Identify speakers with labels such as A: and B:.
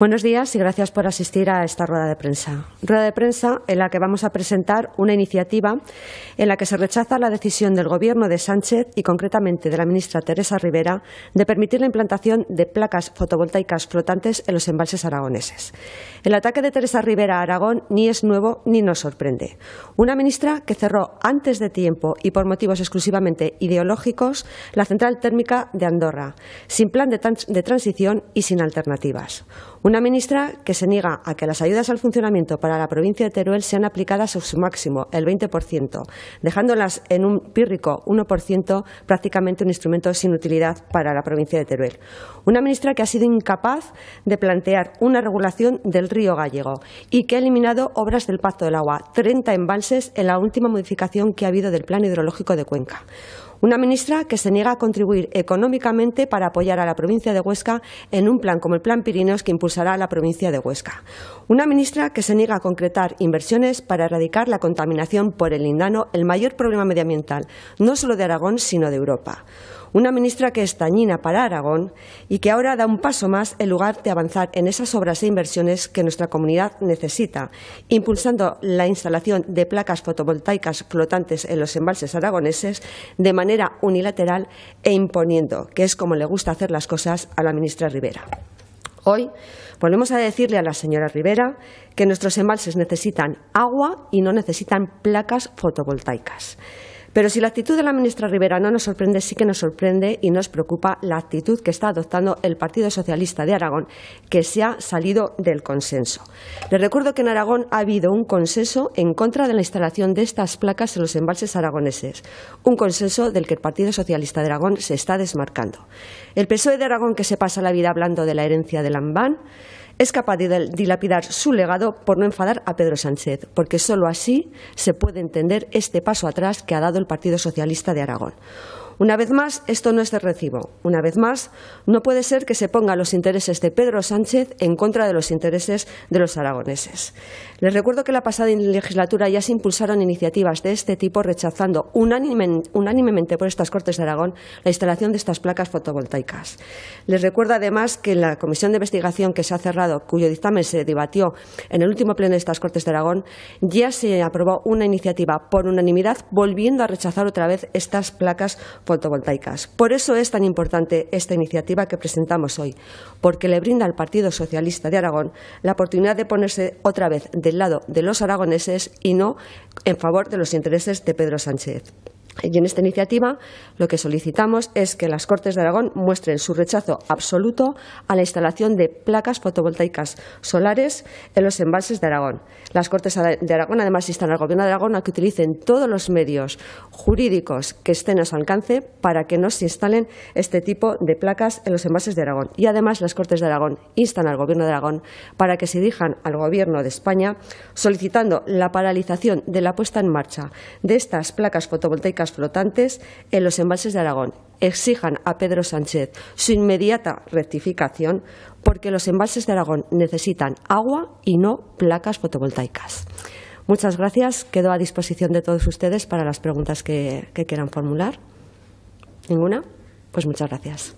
A: Buenos días y gracias por asistir a esta rueda de prensa. Rueda de prensa en la que vamos a presentar una iniciativa en la que se rechaza la decisión del Gobierno de Sánchez y concretamente de la ministra Teresa Rivera de permitir la implantación de placas fotovoltaicas flotantes en los embalses aragoneses. El ataque de Teresa Rivera a Aragón ni es nuevo ni nos sorprende. Una ministra que cerró antes de tiempo y por motivos exclusivamente ideológicos la central térmica de Andorra, sin plan de, transición y sin alternativas una ministra que se niega a que las ayudas al funcionamiento para la provincia de Teruel sean aplicadas a su máximo, el 20%, dejándolas en un pírrico 1%, prácticamente un instrumento sin utilidad para la provincia de Teruel. Una ministra que ha sido incapaz de plantear una regulación del río gallego y que ha eliminado obras del Pacto del Agua, 30 embalses en la última modificación que ha habido del Plan Hidrológico de Cuenca. Una ministra que se niega a contribuir económicamente para apoyar a la provincia de Huesca en un plan como el Plan Pirineos que impulsará a la provincia de Huesca. Una ministra que se niega a concretar inversiones para erradicar la contaminación por el lindano, el mayor problema medioambiental, no solo de Aragón, sino de Europa. Una ministra que es tañina para Aragón y que ahora da un paso más en lugar de avanzar en esas obras e inversiones que nuestra comunidad necesita, impulsando la instalación de placas fotovoltaicas flotantes en los embalses aragoneses de manera unilateral e imponiendo, que es como le gusta hacer las cosas a la ministra Rivera. Hoy volvemos a decirle a la señora Rivera que nuestros embalses necesitan agua y no necesitan placas fotovoltaicas. Pero si la actitud de la ministra Rivera no nos sorprende, sí que nos sorprende y nos preocupa la actitud que está adoptando el Partido Socialista de Aragón, que se ha salido del consenso. Les recuerdo que en Aragón ha habido un consenso en contra de la instalación de estas placas en los embalses aragoneses, un consenso del que el Partido Socialista de Aragón se está desmarcando. El PSOE de Aragón, que se pasa la vida hablando de la herencia del Lambán, es capaz de dilapidar su legado por no enfadar a Pedro Sánchez, porque solo así se puede entender este paso atrás que ha dado el Partido Socialista de Aragón. Una vez más, esto no es de recibo. Una vez más, no puede ser que se ponga los intereses de Pedro Sánchez en contra de los intereses de los aragoneses. Les recuerdo que la pasada legislatura ya se impulsaron iniciativas de este tipo rechazando unánimemente por estas Cortes de Aragón la instalación de estas placas fotovoltaicas. Les recuerdo además que la comisión de investigación que se ha cerrado, cuyo dictamen se debatió en el último pleno de estas Cortes de Aragón, ya se aprobó una iniciativa por unanimidad volviendo a rechazar otra vez estas placas por eso es tan importante esta iniciativa que presentamos hoy, porque le brinda al Partido Socialista de Aragón la oportunidad de ponerse otra vez del lado de los aragoneses y no en favor de los intereses de Pedro Sánchez. Y en esta iniciativa lo que solicitamos es que las Cortes de Aragón muestren su rechazo absoluto a la instalación de placas fotovoltaicas solares en los embalses de Aragón. Las Cortes de Aragón además instan al Gobierno de Aragón a que utilicen todos los medios jurídicos que estén a su alcance para que no se instalen este tipo de placas en los embalses de Aragón. Y además las Cortes de Aragón instan al Gobierno de Aragón para que se dirijan al Gobierno de España solicitando la paralización de la puesta en marcha de estas placas fotovoltaicas flotantes en los embalses de Aragón. Exijan a Pedro Sánchez su inmediata rectificación porque los embalses de Aragón necesitan agua y no placas fotovoltaicas. Muchas gracias. Quedo a disposición de todos ustedes para las preguntas que quieran formular. ¿Ninguna? Pues muchas gracias.